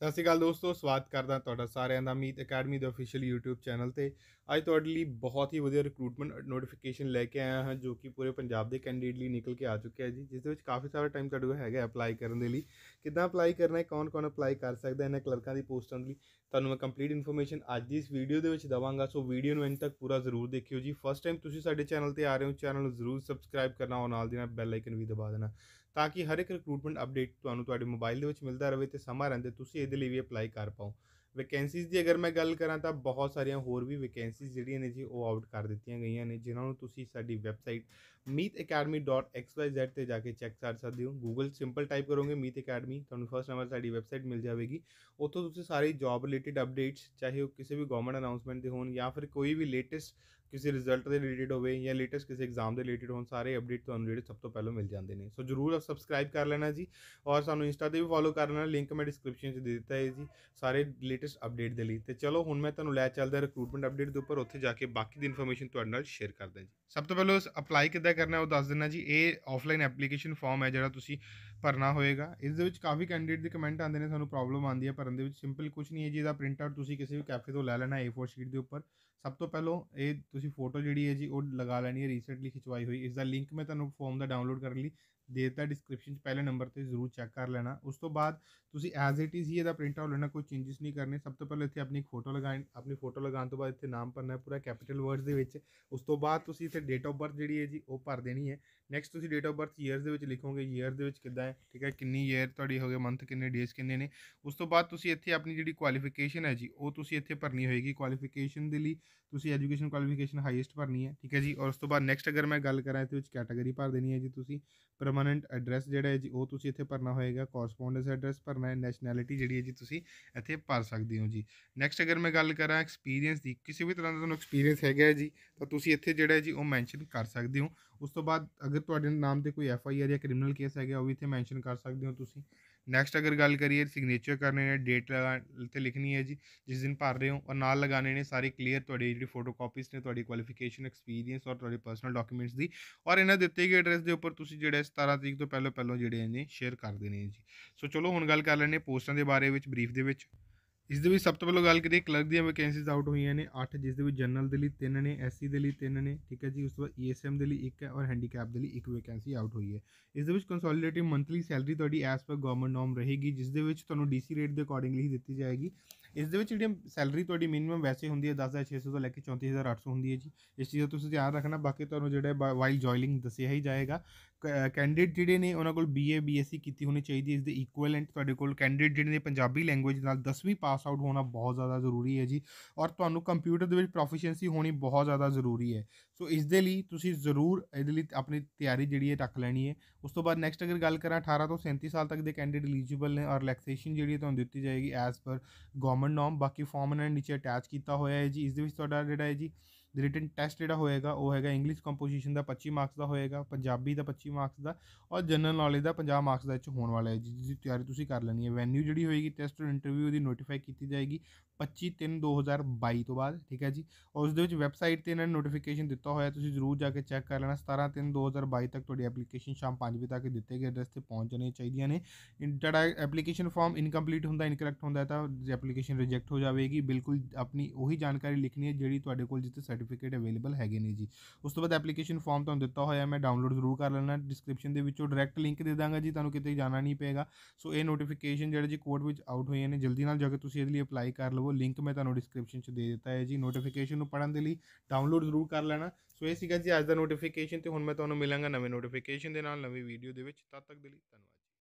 ਸਤਿ ਸ਼੍ਰੀ ਅਕਾਲ ਦੋਸਤੋ ਸਵਾਗਤ ਕਰਦਾ ਤੁਹਾਡਾ ਸਾਰਿਆਂ ਦਾ ਮੀਤ ਅਕੈਡਮੀ ਦੇ ਅਫੀਸ਼ੀਅਲ YouTube ਚੈਨਲ ਤੇ ਅੱਜ ਤੁਹਾਡੇ ਲਈ ਬਹੁਤ ਹੀ ਵਧੀਆ ਰਿਕਰੂਟਮੈਂਟ ਨੋਟੀਫਿਕੇਸ਼ਨ ਲੈ ਕੇ ਆਇਆ ਹਾਂ ਜੋ ਕਿ ਪੂਰੇ ਪੰਜਾਬ ਦੇ ਕੈਂਡੀਡੇਟ ਲਈ ਨਿਕਲ ਕੇ ਆ ਚੁੱਕਿਆ ਹੈ ਜੀ ਜਿਸ ਦੇ ਵਿੱਚ ਕਾਫੀ ਸਾਰਾ ਟਾਈਮ ਤੁਹਾਡੇ ਕੋਲ ਹੈਗਾ ਅਪਲਾਈ ਕਰਨ ਦੇ ਲਈ ਕਿੱਦਾਂ ਅਪਲਾਈ ਕਰਨਾ ਹੈ ਕੌਣ-ਕੌਣ ਅਪਲਾਈ ਕਰ ਸਕਦਾ ਹੈ ਇਹਨਾਂ ਕਲਰਕਾਂ ਦੀ ਪੋਸਟਾਂ ਲਈ ਤੁਹਾਨੂੰ ਮੈਂ ਕੰਪਲੀਟ ਇਨਫੋਰਮੇਸ਼ਨ ਅੱਜ ਦੀ ਇਸ ਵੀਡੀਓ ਦੇ ਵਿੱਚ ਦਵਾਂਗਾ ਸੋ ਵੀਡੀਓ ਨੂੰ ਅੰਤ ਤੱਕ ਪੂਰਾ ਜ਼ਰੂਰ ਦੇਖਿਓ ਜੀ ਫਸਟ ਟਾਈਮ ਤੁਸੀਂ ਸਾਡੇ ਚੈਨਲ ਤੇ ਆ ਰਹੇ ਹੋ ਚੈਨਲ ਨੂੰ ਜ਼ਰੂਰ ਸਬਸਕ੍ਰਾਈਬ ਕਰਨਾ ਔਰ ਨਾਲ ਦੀ ਨਾਲ ਬੈਲ ਆਈਕਨ ਵੀ ਦਬਾ ਦੇਣਾ ਤਾਂ ਕਿ ਹਰ ਇੱਕ ਰਿਕਰੂਟਮੈਂਟ ਅਪਡੇਟ ਤੁਹਾਨੂੰ ਤੁਹਾਡੇ ਮੋਬਾਈਲ ਦੇ ਵਿੱਚ ਮਿਲਦਾ ਰਹੇ ਤੇ ਸਮਾਂ ਰਹਿੰਦੇ ਤੁਸੀਂ ਇਹਦੇ ਲਈ ਵੀ ਅਪਲਾਈ ਕਰ ਪਾਓ ਵੈਕੈਂਸੀਜ਼ ਦੀ ਅਗਰ ਮੈਂ ਗੱਲ ਕਰਾਂ ਤਾਂ ਬਹੁਤ ਸਾਰੀਆਂ ਹੋਰ ਵੀ ਵੈਕੈਂਸੀਜ਼ ਜਿਹੜੀਆਂ ਨੇ ਜੀ ਉਹ ਆਊਟ ਕਰ ਦਿੱਤੀਆਂ ਗਈਆਂ ਨੇ ਜਿਨ੍ਹਾਂ ਨੂੰ ਤੁਸੀਂ ਸਾਡੀ ਵੈਬਸਾਈਟ meetacademy.xyz ਤੇ ਜਾ ਕੇ ਚੈੱਕ ਕਰ ਸਕਦੇ ਹੋ ਗੂਗਲ ਸਿੰਪਲ ਟਾਈਪ ਕਰੋਗੇ meet academy ਤੁਹਾਨੂੰ ਫਰਸਟ ਨੰਬਰ ਸਾਡੀ ਵੈਬਸਾਈਟ ਮਿਲ ਜਾਵੇਗੀ ਉੱਥੋਂ ਤੁਸੀਂ ਸਾਰੀ ਜੌਬ ਰਿਲੇਟਡ ਅਪਡੇਟਸ ਚਾਹੇ ਉਹ ਕਿਸੇ ਵੀ ਗਵਰਨਮੈਂਟ ਅਨਾਉਂਸਮੈਂਟ ਦੇ ਹੋਣ ਜਾਂ ਫਿਰ ਕੋਈ ਵੀ ਲੇਟੈਸਟ ਕਿਸੇ ਰਿਜ਼ਲਟ ਦੇ ਰਿਲੇਟਡ ਹੋਵੇ ਜਾਂ ਲੇਟੈਸਟ ਕਿਸੇ ਐਗਜ਼ਾਮ ਦੇ ਰਿਲੇਟਡ ਹੋਣ ਸਾਰੇ ਅਪਡੇਟ ਤੁਹਾਨੂੰ ਜਿਹੜੇ ਸਭ ਤੋਂ ਪਹਿਲਾਂ ਮਿਲ ਜਾਂਦੇ ਨੇ ਸੋ ਜਰੂਰ ਸਬਸਕ੍ਰਾਈਬ ਕਰ ਲੈਣਾ ਜੀ ਔਰ ਸਾਨੂੰ ਇੰਸਟਾ ਤੇ ਵੀ ਫੋਲੋ ਕਰਨਾ ਲਿੰਕ ਮੈਂ ਡਿਸਕ੍ਰਿਪਸ਼ਨ 'ਚ ਦੇ ਦਿੱਤਾ ਹੈ ਜੀ ਸਾਰੇ ਲੇਟੈਸਟ ਅਪਡੇਟ ਦੇ ਲਈ ਤੇ ਚਲੋ ਹੁਣ ਮੈਂ ਤੁਹਾਨੂੰ ਲੈ ਚੱਲਦਾ ਰਿਕਰੂਟਮੈਂਟ ਅਪਡੇਟ ਦੇ ਉੱਪਰ ਉੱਥੇ ਜਾ ਕੇ ਬਾਕੀ ਦੀ ਇਨਫੋਰਮੇਸ਼ਨ ਤੁਹਾਡੇ ਨਾਲ ਸ਼ੇਅਰ ਕਰਦਾ ਜੀ ਸਭ ਤੋਂ ਪਹਿਲਾਂ ਅਪਲਾਈ ਕਿੱਦਾਂ ਕਰਨਾ ਉਹ ਦੱਸ ਦਿੰਨਾ ਜੀ ਇਹ ਆਫਲਾਈਨ ਐਪਲੀਕੇਸ਼ਨ ਫਾਰਮ ਹੈ ਜਿਹੜਾ ਤੁਸੀਂ ਭਰਨਾ ਹੋਏਗਾ ਇਸ ਦੇ ਵਿੱਚ ਕਾਫੀ ਕੈਂਡੀਡੇਟ ਦੇ ਕਮੈਂਟ ਆਉਂਦੇ ਨੇ ਸਾਨੂੰ ਪ੍ਰੋਬਲਮ ਆਉਂਦੀ ਹੈ ਭਰਨ ਦੇ ਵਿੱਚ ਸਿੰਪਲ ਕੁਝ ਨਹੀਂ ਹੈ ਜੀ ਇਹਦਾ ਪ੍ਰਿੰਟ ਆਊਟ ਤੁਸੀਂ ਕਿਸੇ ਵੀ ਕੈਫੇ ਤੋਂ ਲੈ ਲੈਣਾ A4 ਸ਼ੀਟ ਦੇ ਉੱਪਰ ਸਭ ਤੋਂ ਪਹਿਲਾਂ ਇਹ ਤੁਸੀਂ ਫੋਟੋ ਜਿਹੜੀ ਹੈ ਜੀ ਉਹ ਲਗਾ ਲੈਣੀ ਹੈ ਰੀਸੈਂਟਲੀ ਖਿਚਵਾਈ ਹੋਈ ਇਸ ਦਾ ਲਿੰਕ ਮੈਂ ਤੁਹਾਨੂੰ ਫਾਰਮ ਦਾ ਡਾਊਨਲੋਡ ਕਰਨ ਲਈ ਦੇ ਦਿੱਤਾ ਡਿਸਕ੍ਰਿਪਸ਼ਨ 'ਚ ਪਹਿਲੇ ਨੰਬਰ ਤੇ ਜ਼ਰੂਰ ਚੈੱਕ ਕਰ ਲੈਣਾ ਉਸ ਤੋਂ ਬਾਅਦ ਤੁਸੀਂ ਐਜ਼ ਇਟ ਇਜ਼ ਹੀ ਇਹਦਾ ਪ੍ਰਿੰਟ ਆਊਟ ਲੈਣਾ ਕੋਈ ਚੇਂਜਸ ਨਹੀਂ ਕਰਨੇ ਸਭ ਤੋਂ ਪਹਿਲੇ ਇੱਥੇ ਆਪਣੀ ਫੋਟੋ ਲਗਾਣ ਆਪਣੀ ਫੋਟੋ ਲਗਾਉਣ ਤੋਂ ਬਾਅਦ ਇੱਥੇ ਨਾਮ ਭਰਨਾ ਹੈ ਪੂਰਾ ਕੈਪੀਟਲ ਵਰਡਸ ਦੇ ਵਿੱਚ ਉਸ ਤੋਂ ਬਾਅਦ ਤੁਸੀਂ ਇੱਥੇ ਡੇਟ ਆਫ ਬਰਥ ਜਿਹੜੀ ਹੈ ਜੀ ਉਹ ਭਰ ਦੇਣੀ ਹੈ ਨੈਕਸਟ ਤੁਸੀਂ ਡੇਟ ਆਫ ਬਰਥ ਈਅਰਸ ਦੇ ਵਿੱਚ ਲਿਖੋਗੇ ਈਅਰ ਦੇ ਵਿੱਚ ਕਿੱਦਾਂ ਹੈ ਠੀਕ ਹੈ ਕਿੰਨੀ ਈਅਰ ਤੁਹਾਡੀ ਹੋ ਗਈ ਮੰਥ ਕਿੰਨੇ ਡੇਸ ਕਿੰਨੇ ਨੇ ਉਸ ਤੋਂ ਬਾਅਦ ਤੁਸੀਂ ਇੱਥੇ ਆਪਣੀ ਜਿਹੜੀ ਕੁਆਲੀਫਿਕੇਸ਼ਨ ਹੈ ਜੀ ਉਹ ਤੁਸੀਂ ਇੱਥੇ ਭਰਨੀ ਹੋਏਗੀ ਕੁਆਲੀਫਿਕੇਸ਼ਨ ਦੇ ਲਈ ਤੁਸੀਂ ਐਜੂਕੇਸ਼ਨ ਕੁਆਲੀਫਿਕੇਸ਼ਨ ਹਾਈਐਸਟ ਭਰਨੀ ਹੈ ਠੀਕ ਹੈ ਜੀ ਔਰ ਉਸ ਤੋਂ ਬਾਅਦ ਨੈਕਸਟ ਅਗਰ ਮੈਂ ਗੱਲ ਕਰਾਂ ਇਸ ਵਿੱਚ ਕੈਟਾਗਰੀ ਭਰ ਦੇਣੀ ਹੈ ਜੀ ਤੁਸੀਂ ਪਰਮ ਪਰਮਨੈਂਟ ਐਡਰੈਸ ਜਿਹੜਾ ਹੈ ਜੀ ਉਹ ਤੁਸੀਂ ਇੱਥੇ ਭਰਨਾ ਹੋਏਗਾ ਕੋਰਸਪੋਂਡੈਂਸ ਐਡਰੈਸ ਭਰਨਾ ਹੈ ਨੈਸ਼ਨੈਲਿਟੀ ਜਿਹੜੀ ਹੈ ਜੀ ਤੁਸੀਂ ਇੱਥੇ ਭਰ ਸਕਦੇ ਹੋ ਜੀ ਨੈਕਸਟ ਅਗਰ ਮੈਂ ਗੱਲ ਕਰਾਂ ਐਕਸਪੀਰੀਅੰਸ ਦੀ ਕਿਸੇ ਵੀ ਤਰ੍ਹਾਂ ਦਾ ਤੁਹਾਨੂੰ ਐਕਸਪੀਰੀਅੰਸ ਹੈਗਾ ਜੀ ਤਾਂ ਤੁਸੀਂ ਇੱਥੇ ਜਿਹੜਾ ਹੈ ਜੀ ਉਹ ਮੈਂਸ਼ਨ ਕਰ ਸਕਦੇ ਹੋ ਉਸ ਤੋਂ ਬਾਅਦ ਅਗਰ ਤੁਹਾਡੇ ਨਾਮ ਤੇ ਕੋਈ ਐਫ ਆਈ ਆਰ ਜਾਂ ਕ੍ਰਿਮੀਨਲ ਕੇਸ ਹੈਗਾ ਉਹ ਵੀ ਇੱਥੇ ਮੈਂਸ਼ਨ ਕਰ ਸਕਦੇ ਹੋ ਤੁਸੀਂ ਨੈਕਸਟ ਅਗਰ ਗੱਲ ਕਰੀਏ ਸਿਗਨੇਚਰ ਕਰਨੇ ਨੇ ਡੇਟ ਤੇ ਲਿਖਣੀ ਹੈ ਜੀ ਜਿਸ ਦਿਨ ਭਰ ਰਹੇ ਹੋ ਔਰ ਨਾਲ ਲਗਾਣੇ ਨੇ ਸਾਰੇ ਕਲੀਅਰ ਤੁਹਾਡੀ ਜਿਹੜੀ ਫੋਟੋ ਕਾਪੀਸ ਨੇ ਤੁਹਾਡੀ ਕੁਆਲੀਫਿਕੇਸ਼ਨ ਐਕਸਪੀਰੀਅੰਸ ਔਰ ਤੁਹਾਡੇ ਪਰਸਨਲ ਡਾਕੂਮੈਂਟਸ ਦੀ ਔਰ ਇਹਨਾਂ ਦਿੱਤੇ ਗਏ ਐਡਰੈਸ ਦੇ ਉੱਪਰ ਤੁਸੀਂ ਜਿਹੜਾ 17 ਤਰੀਕ ਤੋਂ ਪਹਿਲਾਂ ਪਹਿਲਾਂ ਜਿਹੜੇ ਨੇ ਸ਼ੇਅਰ ਕਰ ਦੇਣੇ ਜੀ ਸੋ ਚਲੋ ਹੁਣ ਗੱਲ ਕਰ ਲੈਣੇ ਪੋਸਟਾਂ ਦੇ ਬਾਰੇ ਵਿੱਚ ਬਰੀਫ ਦੇ ਵਿੱਚ ਇਸ ਦੇ ਵਿੱਚ ਸਭ ਤੋਂ ਪਹਿਲਾਂ ਗੱਲ ਕਰੀਏ ਕਲਰਕ ਦੀਆਂ ਵੈਕੈਂਸੀਜ਼ ਆਊਟ ਹੋਈਆਂ ਨੇ 8 ਜਿਸ ਦੇ ਵਿੱਚ ਜਨਰਲ ਦੇ ਲਈ 3 ਨੇ ਐਸਸੀ ਦੇ ਲਈ 3 ਨੇ ਠੀਕ ਹੈ ਜੀ ਉਸ ਤੋਂ ਬਾਅਦ ਈਐਸਐਮ ਦੇ ਲਈ 1 ਹੈ ਔਰ ਹੈਂਡੀਕੈਪ ਦੇ ਲਈ 1 ਵੈਕੈਂਸੀ ਆਊਟ ਹੋਈ ਹੈ ਇਸ ਦੇ ਵਿੱਚ ਕੰਸੋਲੀਡੇਟਿਵ ਮੰਥਲੀ ਸੈਲਰੀ ਤੁਹਾਡੀ ਐਸ ਪਰ ਗਵਰਨਮੈਂਟ ਨੋਰਮ ਰਹੇਗੀ ਜਿਸ ਦੇ ਵਿੱਚ ਤੁਹਾਨੂੰ ਡੀਸੀ ਰੇਟ ਦੇ ਅਕੋਰਡਿੰਗਲੀ ਹੀ ਦਿੱਤੀ ਜਾਏਗੀ ਇਸ ਦੇ ਵਿੱਚ ਜਿਹੜੀ ਸੈਲਰੀ ਤੁਹਾਡੀ ਮਿਨੀਮਮ ਵੈਸੇ ਹੁੰਦੀ ਹੈ 10600 ਤੋਂ ਲੈ ਕੇ 34800 ਹੁੰਦੀ ਹੈ ਜੀ ਇਸ ਚੀਜ਼ ਦਾ ਤੁਸੀਂ ਧਿਆਨ ਰੱਖਣਾ ਬਾਕੀ ਤੁਹਾਨੂੰ ਜਿਹੜਾ ਵਾਈਲ ਜੁਆਇਨਿੰਗ ਦੱਸਿਆ ਹੀ ਜਾਏਗਾ ਕੈਂਡੀਡੇਟ ਜਿਹੜੇ ਨੇ ਉਹਨਾਂ ਕੋਲ ਬੀਏ ਬੀਐਸਸੀ e ਕੀਤੀ ਹੋਣੀ ਚਾਹੀਦੀ ਇਸ ਦੇ ਇਕੁਐਲੈਂਟ ਤੁਹਾਡੇ ਕੋਲ ਕੈਂਡੀਡੇਟ ਜਿਹੜੇ ਨੇ ਪੰਜਾਬੀ ਲੈਂਗੁਏਜ ਨਾਲ 10ਵੀਂ ਪਾਸ ਪਾਸ ਆਊਟ ਹੋਣਾ ਬਹੁਤ ਜ਼ਿਆਦਾ ਜ਼ਰੂਰੀ ਹੈ ਜੀ ਔਰ ਤੁਹਾਨੂੰ ਕੰਪਿਊਟਰ ਦੇ ਵਿੱਚ ਪ੍ਰੋਫੀਸ਼ੀਐਂਸੀ ਹੋਣੀ ਬਹੁਤ ਜ਼ਿਆਦਾ ਜ਼ਰੂਰੀ ਹੈ ਸੋ ਇਸ ਦੇ ਲਈ ਤੁਸੀਂ ਜ਼ਰੂਰ ਇਹਦੇ ਲਈ ਆਪਣੀ ਤਿਆਰੀ ਜਿਹੜੀ ਹੈ ਰੱਖ ਲੈਣੀ ਹੈ ਉਸ ਤੋਂ ਬਾਅਦ ਨੈਕਸਟ ਅਗਰ ਗੱਲ ਕਰਾਂ 18 ਤੋਂ 37 ਸਾਲ ਤੱਕ ਦੇ ਕੈਂਡੀਡੇਟ ਐਲੀਜੀਬਲ ਨੇ ਔਰ ਰਿਲੈਕਸੇਸ਼ਨ ਜਿਹੜੀ ਤੁਹਾਨੂੰ ਦਿੱਤੀ ਜਾਏਗੀ ਐਸ ਪਰ ਗਵਰਨਮੈਂਟ ਨਾਮ ਬਾਕੀ ਫਾਰਮ ਇਹਨਾਂ ਨੀਚੇ ਅਟੈਚ ਕੀਤਾ ਹੋਇਆ ਹੈ ਜੀ ਇਸ ਦੇ ਵਿੱਚ ਤੁਹਾਡਾ ਜਿਹੜਾ ਹੈ ਜੀ ਰਿਟਨ ਟੈਸਟ ਜਿਹੜਾ ਹੋਏਗਾ ਉਹ ਹੈਗਾ ਇੰਗਲਿਸ਼ ਕੰਪੋਜੀਸ਼ਨ ਦਾ 25 ਮਾਰਕਸ ਦਾ ਹੋਏਗਾ ਪੰਜਾਬੀ ਦਾ 25 ਮਾਰਕਸ ਦਾ ਔਰ ਜਨਰਲ ਨੌਲੇਜ ਦਾ 50 ਮਾਰਕਸ ਦਾ ਇਹ ਚ ਹੋਣ ਵਾਲਾ ਹੈ ਦੀ ਤਿਆਰੀ ਤੁਸੀਂ ਕਰ ਲੈਣੀ ਹੈ ਵੈਨਿਊ ਜਿਹੜੀ ਹੋਏਗੀ ਟੈਸਟ ਔਰ ਇੰਟਰਵਿਊ ਦੀ ਨੋਟੀਫਾਈ ਕੀਤੀ ਜਾਏਗੀ 25 3 2022 ਤੋਂ ਬਾਅਦ ਠੀਕ ਹੈ ਜੀ ਔਰ ਉਸ ਦੇ ਵਿੱਚ ਵੈਬਸਾਈਟ ਤੇ ਇਹਨਾਂ ਨੇ ਨੋਟੀਫਿਕੇਸ਼ਨ ਦਿੱਤਾ ਹੋਇਆ ਤੁਸੀਂ ਜ਼ਰੂਰ ਜਾ ਕੇ ਚੈੱਕ ਕਰ ਲੈਣਾ 17 3 2022 ਤੱਕ ਤੁਹਾਡੀ ਐਪਲੀਕੇਸ਼ਨ ਸ਼ਾਮ 5 ਵਜੇ ਤੱਕ ਦਿੱਤੇ ਗਏ ਐਡਰੈਸ ਤੇ ਪਹੁੰਚ ਜਾਣੀ ਚਾਹੀਦੀਆਂ ਨੇ ਜਿਹੜਾ ਐਪਲੀਕੇਸ਼ਨ ਫਾਰਮ ਇਨਕੰਪਲੀਟ ਹੁੰਦਾ ਇਨਕਰੈਕਟ ਹੁੰਦਾ ਤਾਂ ਐਪਲੀਕੇਸ਼ਨ ਰਿਜੈਕਟ ਹੋ ਜਾਵੇਗੀ ਬਿਲਕੁਲ ਆਪਣੀ ਉਹੀ ਜਾਣਕਾਰੀ ਲਿਖਣੀ ਹੈ ਜਿਹੜੀ ਤੁਹਾਡੇ ਕੋਲ ਜਿੱਤੇ ਸਰਟੀਫਿਕੇਟ ਸਰਟੀਫਿਕੇਟ ਅਵੇਲੇਬਲ ਹੈਗੇ ਨੇ ਜੀ ਉਸ ਤੋਂ ਬਾਅਦ ਐਪਲੀਕੇਸ਼ਨ ਫਾਰਮ ਤੁਹਾਨੂੰ ਦਿੱਤਾ ਹੋਇਆ ਮੈਂ ਡਾਊਨਲੋਡ ਜ਼ਰੂਰ ਕਰ ਲੈਣਾ ਡਿਸਕ੍ਰਿਪਸ਼ਨ ਦੇ ਵਿੱਚੋਂ ਡਾਇਰੈਕਟ ਲਿੰਕ ਦੇ ਦਾਂਗਾ ਜੀ ਤੁਹਾਨੂੰ ਕਿਤੇ ਜਾਣਾ ਨਹੀਂ ਪਏਗਾ ਸੋ ਇਹ ਨੋਟੀਫਿਕੇਸ਼ਨ ਜਿਹੜੇ ਜੀ ਕੋਰਟ ਵਿੱਚ ਆਊਟ ਹੋਈਆਂ ਨੇ ਜਲਦੀ ਨਾਲ ਜਾ ਕੇ ਤੁਸੀਂ ਇਹਦੇ ਲਈ ਅਪਲਾਈ ਕਰ ਲਵੋ ਲਿੰਕ ਮੈਂ ਤੁਹਾਨੂੰ ਡਿਸਕ੍ਰਿਪਸ਼ਨ 'ਚ ਦੇ ਦਿੱਤਾ ਹੈ ਜੀ ਨੋਟੀਫਿਕੇਸ਼ਨ ਨੂੰ ਪੜਨ ਦੇ ਲਈ ਡਾਊਨਲੋਡ ਜ਼ਰੂਰ ਕਰ ਲੈਣਾ ਸੋ ਇਹ ਸੀਗਾ ਜੀ ਅੱਜ ਦਾ ਨੋਟੀਫਿਕੇਸ਼ਨ ਤੇ ਹੁਣ ਮੈਂ ਤੁਹਾਨੂੰ ਮਿਲਾਂਗਾ ਨਵੇਂ ਨੋਟੀਫਿਕੇਸ਼ਨ ਦੇ ਨਾਲ ਨਵੀਂ ਵੀਡੀਓ ਦੇ ਵਿੱਚ ਤਦ ਤੱਕ ਦੇ ਲਈ ਧੰਨਵਾਦ